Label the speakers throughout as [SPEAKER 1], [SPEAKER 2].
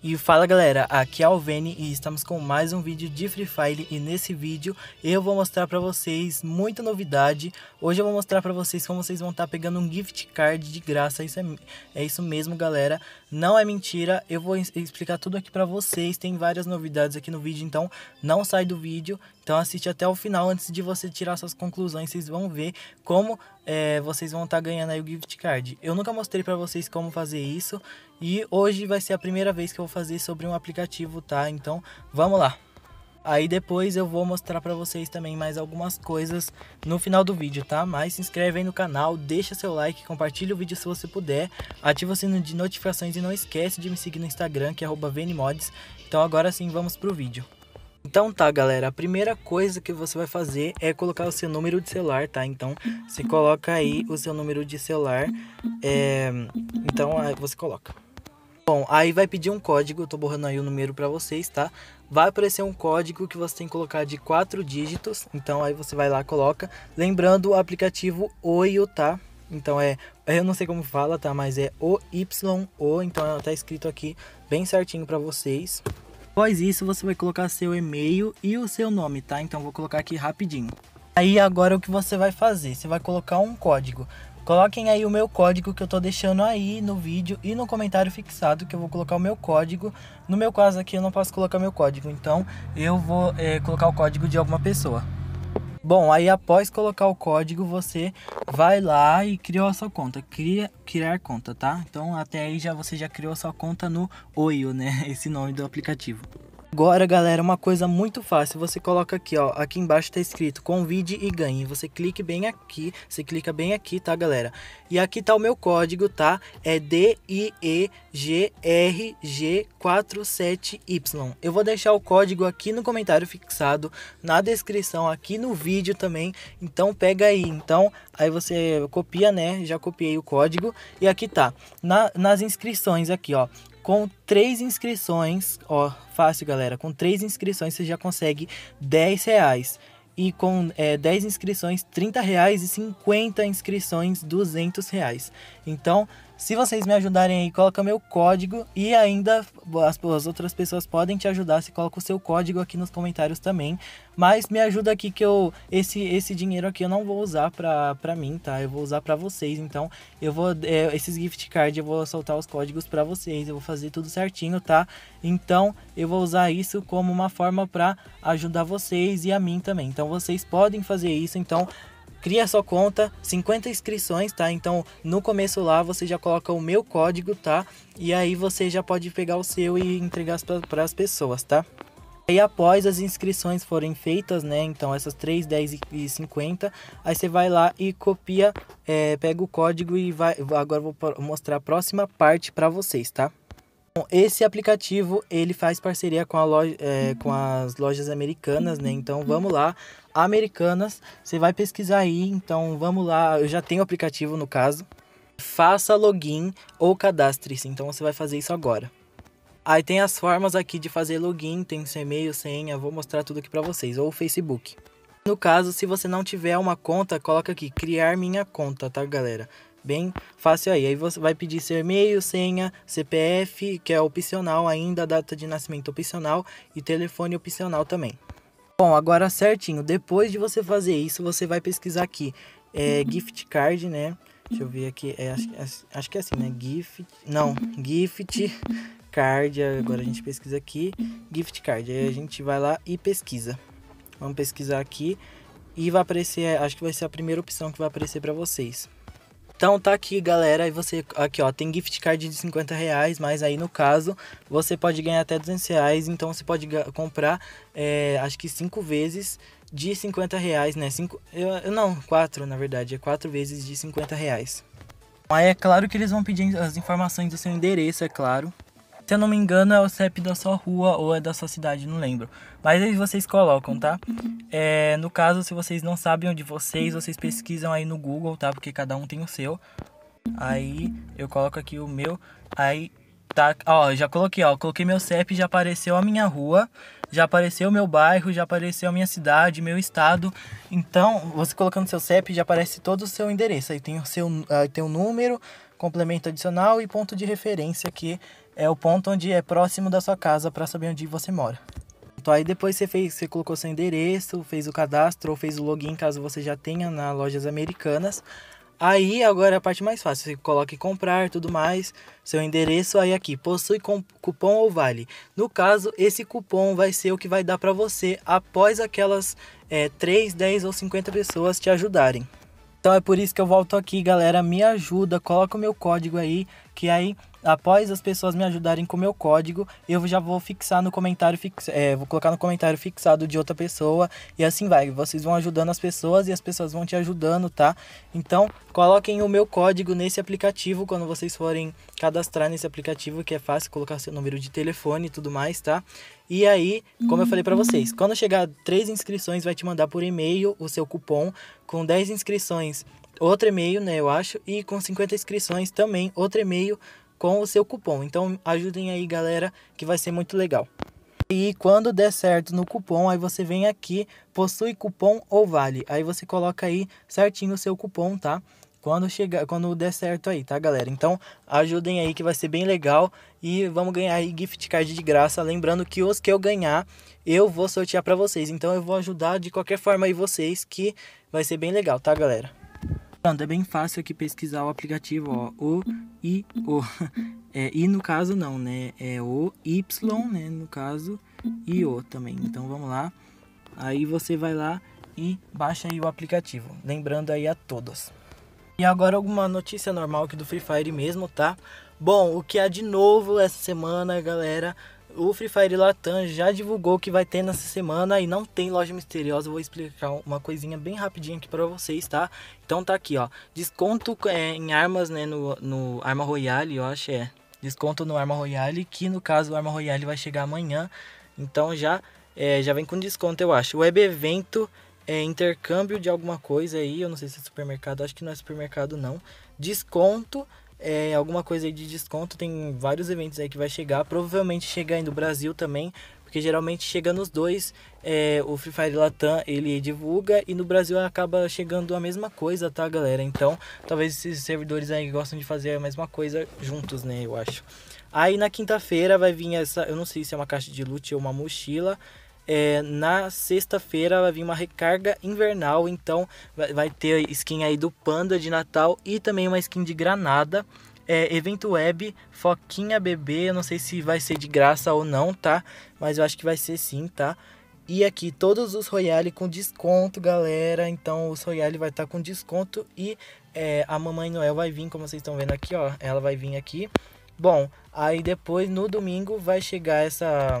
[SPEAKER 1] E fala galera, aqui é o Veni e estamos com mais um vídeo de Free Fire e nesse vídeo eu vou mostrar pra vocês muita novidade Hoje eu vou mostrar pra vocês como vocês vão estar tá pegando um gift card de graça, isso é, é isso mesmo galera Não é mentira, eu vou explicar tudo aqui pra vocês, tem várias novidades aqui no vídeo, então não sai do vídeo então assiste até o final antes de você tirar suas conclusões. Vocês vão ver como é, vocês vão estar tá ganhando aí o gift card. Eu nunca mostrei para vocês como fazer isso e hoje vai ser a primeira vez que eu vou fazer sobre um aplicativo, tá? Então vamos lá. Aí depois eu vou mostrar para vocês também mais algumas coisas no final do vídeo, tá? Mas se inscreve aí no canal, deixa seu like, compartilha o vídeo se você puder, ativa o sino de notificações e não esquece de me seguir no Instagram, que é @venmods. Então agora sim, vamos pro vídeo. Então tá, galera, a primeira coisa que você vai fazer é colocar o seu número de celular, tá? Então, você coloca aí o seu número de celular, é... então aí você coloca. Bom, aí vai pedir um código, eu tô borrando aí o número para vocês, tá? Vai aparecer um código que você tem que colocar de quatro dígitos, então aí você vai lá, coloca. Lembrando o aplicativo OIO, tá? Então é, eu não sei como fala, tá? Mas é O-Y-O, então tá escrito aqui bem certinho para vocês. Após isso, você vai colocar seu e-mail e o seu nome, tá? Então vou colocar aqui rapidinho. Aí agora o que você vai fazer? Você vai colocar um código. Coloquem aí o meu código que eu tô deixando aí no vídeo e no comentário fixado que eu vou colocar o meu código. No meu caso aqui eu não posso colocar meu código, então eu vou é, colocar o código de alguma pessoa. Bom, aí após colocar o código, você vai lá e criou a sua conta. Cria, criar conta, tá? Então até aí já você já criou a sua conta no Oio, né? Esse nome do aplicativo. Agora, galera, uma coisa muito fácil. Você coloca aqui, ó. Aqui embaixo tá escrito convide e ganhe. Você clica bem aqui. Você clica bem aqui, tá, galera? E aqui tá o meu código, tá? É d i e g g r 4 7 y Eu vou deixar o código aqui no comentário fixado, na descrição, aqui no vídeo também. Então pega aí. Então, aí você copia, né? Já copiei o código. E aqui tá. Na, nas inscrições aqui, ó. Com três inscrições, ó, fácil galera, com três inscrições você já consegue 10 reais e com é, 10 inscrições 30 reais e 50 inscrições 200 reais. Então se vocês me ajudarem aí, coloca meu código e ainda as, as, outras pessoas podem te ajudar se coloca o seu código aqui nos comentários também. Mas me ajuda aqui que eu esse esse dinheiro aqui eu não vou usar pra, pra mim, tá? Eu vou usar pra vocês. Então eu vou é, esses gift card eu vou soltar os códigos pra vocês. Eu vou fazer tudo certinho, tá? Então eu vou usar isso como uma forma pra ajudar vocês e a mim também. Então vocês podem fazer isso. Então cria sua conta, 50 inscrições, tá? Então no começo lá você já coloca o meu código, tá? E aí você já pode pegar o seu e entregar para as pessoas, tá? E após as inscrições forem feitas, né? Então essas 3, 10 e 50, aí você vai lá e copia, é, pega o código e vai. Agora vou mostrar a próxima parte para vocês, tá? Então, esse aplicativo ele faz parceria com, a loja, é, com as lojas americanas, né? Então vamos lá, americanas, você vai pesquisar aí. Então vamos lá, eu já tenho o aplicativo no caso. Faça login ou cadastre-se. Então você vai fazer isso agora. Aí tem as formas aqui de fazer login, tem seu e-mail, senha, vou mostrar tudo aqui para vocês, ou o Facebook. No caso, se você não tiver uma conta, coloca aqui criar minha conta, tá, galera? Bem fácil aí. Aí você vai pedir seu e-mail, senha, CPF, que é opcional ainda, data de nascimento opcional e telefone opcional também. Bom, agora certinho, depois de você fazer isso, você vai pesquisar aqui é, uhum. gift card, né? Deixa eu ver aqui, é, acho, uhum. acho que é assim, né? Gift, não, uhum. gift card, agora a gente pesquisa aqui, gift card, aí a gente vai lá e pesquisa. Vamos pesquisar aqui e vai aparecer, acho que vai ser a primeira opção que vai aparecer para vocês. Então tá aqui, galera. E você, aqui ó, tem gift card de 50 reais, mas aí no caso você pode ganhar até 200 reais. Então você pode comprar, é, acho que 5 vezes de 50 reais, né? Cinco, eu, eu não, 4 na verdade, é 4 vezes de 50 reais. Aí é claro que eles vão pedir as informações do seu endereço, é claro. Se eu não me engano, é o CEP da sua rua ou é da sua cidade, não lembro. Mas aí vocês colocam, tá? É, no caso, se vocês não sabem onde vocês, vocês pesquisam aí no Google, tá? Porque cada um tem o seu. Aí eu coloco aqui o meu. Aí tá. Ó, já coloquei, ó. Coloquei meu CEP, já apareceu a minha rua, já apareceu o meu bairro, já apareceu a minha cidade, meu estado. Então, você colocando seu CEP, já aparece todo o seu endereço. Aí tem o seu aí tem o número, complemento adicional e ponto de referência que é o ponto onde é próximo da sua casa para saber onde você mora. Então aí depois você fez, você colocou seu endereço, fez o cadastro ou fez o login caso você já tenha na lojas americanas. Aí agora é a parte mais fácil, você coloca comprar, tudo mais, seu endereço aí aqui, possui cupom ou vale. No caso, esse cupom vai ser o que vai dar para você após aquelas é, 3, 10 ou 50 pessoas te ajudarem. Então é por isso que eu volto aqui, galera, me ajuda, coloca o meu código aí, que aí Após as pessoas me ajudarem com o meu código, eu já vou fixar no comentário, fix... é, vou colocar no comentário fixado de outra pessoa e assim vai. Vocês vão ajudando as pessoas e as pessoas vão te ajudando, tá? Então, coloquem o meu código nesse aplicativo quando vocês forem cadastrar nesse aplicativo, que é fácil colocar seu número de telefone e tudo mais, tá? E aí, como eu falei para uhum. vocês, quando chegar três inscrições, vai te mandar por e-mail o seu cupom. Com 10 inscrições, outro e-mail, né, eu acho. E com 50 inscrições também, outro e-mail com o seu cupom. Então ajudem aí, galera, que vai ser muito legal. E quando der certo no cupom, aí você vem aqui, possui cupom ou vale. Aí você coloca aí certinho o seu cupom, tá? Quando chegar, quando der certo aí, tá, galera? Então, ajudem aí que vai ser bem legal e vamos ganhar aí gift card de graça, lembrando que os que eu ganhar, eu vou sortear para vocês. Então, eu vou ajudar de qualquer forma aí vocês que vai ser bem legal, tá, galera? Pronto, é bem fácil aqui pesquisar o aplicativo, ó, o i o. É, e no caso não, né? É o y, né? No caso e o também. Então vamos lá. Aí você vai lá e baixa aí o aplicativo. Lembrando aí a todos. E agora alguma notícia normal aqui do Free Fire mesmo, tá? Bom, o que há de novo essa semana, galera? O Free Fire Latam já divulgou que vai ter nessa semana e não tem loja misteriosa. Eu vou explicar uma coisinha bem rapidinho aqui para vocês, tá? Então tá aqui, ó. Desconto é, em armas, né? No, no Arma Royale, eu acho é. Desconto no Arma Royale, que no caso o Arma Royale vai chegar amanhã. Então já, é, já vem com desconto, eu acho. Web Evento é intercâmbio de alguma coisa aí. Eu não sei se é supermercado, acho que não é supermercado não. Desconto é, alguma coisa aí de desconto. Tem vários eventos aí que vai chegar. Provavelmente chega aí no Brasil também, porque geralmente chega nos dois. É, o Free Fire Latam ele divulga e no Brasil acaba chegando a mesma coisa, tá, galera? Então, talvez esses servidores aí gostam de fazer a mesma coisa juntos, né? Eu acho. Aí na quinta-feira vai vir essa, eu não sei se é uma caixa de loot ou uma mochila é, na sexta-feira vai vir uma recarga invernal, então vai, vai, ter skin aí do Panda de Natal e também uma skin de Granada. É, evento web, Foquinha Bebê, eu não sei se vai ser de graça ou não, tá? Mas eu acho que vai ser sim, tá? E aqui todos os Royale com desconto, galera. Então os Royale vai estar tá com desconto e é, a Mamãe Noel vai vir, como vocês estão vendo aqui, ó. Ela vai vir aqui. Bom, aí depois no domingo vai chegar essa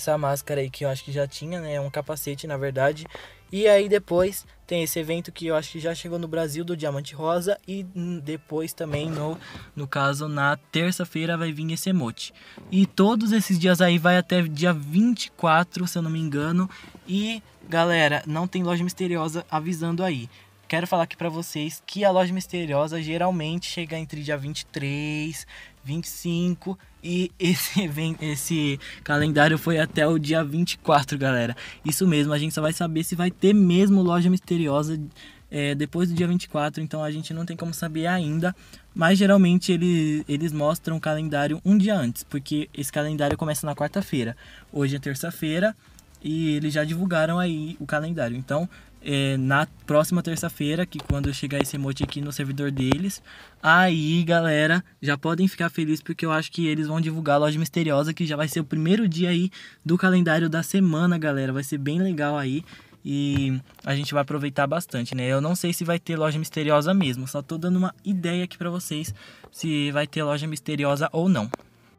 [SPEAKER 1] essa máscara aí que eu acho que já tinha, né? É um capacete, na verdade. E aí depois tem esse evento que eu acho que já chegou no Brasil do Diamante Rosa e hum, depois também no no caso na terça-feira vai vir esse emote. E todos esses dias aí vai até dia 24, se eu não me engano. E galera, não tem loja misteriosa avisando aí. Quero falar aqui para vocês que a loja misteriosa geralmente chega entre dia 23 25 e esse, evento, esse calendário foi até o dia 24, galera. Isso mesmo, a gente só vai saber se vai ter mesmo loja misteriosa é, depois do dia 24, então a gente não tem como saber ainda. Mas geralmente eles, eles mostram o calendário um dia antes, porque esse calendário começa na quarta-feira. Hoje é terça-feira e eles já divulgaram aí o calendário. Então é, na próxima terça-feira, que quando chegar esse emote aqui no servidor deles. Aí, galera, já podem ficar felizes porque eu acho que eles vão divulgar a loja misteriosa, que já vai ser o primeiro dia aí do calendário da semana, galera. Vai ser bem legal aí. E a gente vai aproveitar bastante, né? Eu não sei se vai ter loja misteriosa mesmo, só tô dando uma ideia aqui para vocês se vai ter loja misteriosa ou não.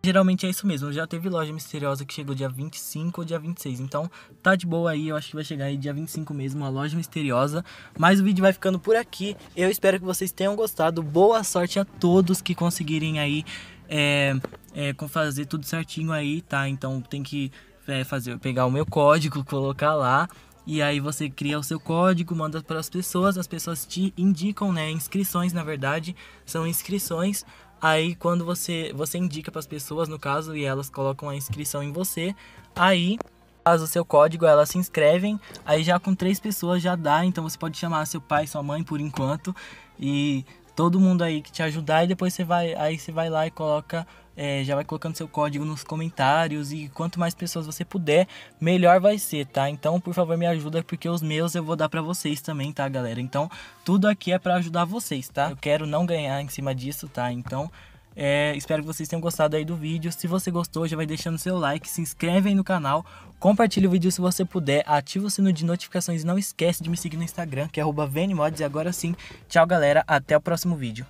[SPEAKER 1] Geralmente é isso mesmo. Já teve loja misteriosa que chegou dia 25 ou dia 26. Então tá de boa aí. Eu acho que vai chegar aí dia 25 mesmo, a loja misteriosa. Mas o vídeo vai ficando por aqui. Eu espero que vocês tenham gostado. Boa sorte a todos que conseguirem aí é, é, fazer tudo certinho aí, tá? Então tem que é, fazer, pegar o meu código, colocar lá. E aí você cria o seu código, manda para as pessoas, as pessoas te indicam, né? Inscrições, na verdade, são inscrições Aí quando você você indica para as pessoas, no caso, e elas colocam a inscrição em você, aí faz o seu código, elas se inscrevem, aí já com três pessoas já dá, então você pode chamar seu pai, sua mãe por enquanto e todo mundo aí que te ajudar e depois você vai aí você vai lá e coloca é, já vai colocando seu código nos comentários e quanto mais pessoas você puder, melhor vai ser, tá? Então, por favor, me ajuda porque os meus eu vou dar para vocês também, tá, galera? Então, tudo aqui é para ajudar vocês, tá? Eu quero não ganhar em cima disso, tá? Então, é, espero que vocês tenham gostado aí do vídeo. Se você gostou, já vai deixando seu like, se inscreve aí no canal, compartilha o vídeo se você puder, ativa o sino de notificações e não esquece de me seguir no Instagram, que é @venimods E agora sim, tchau galera, até o próximo vídeo.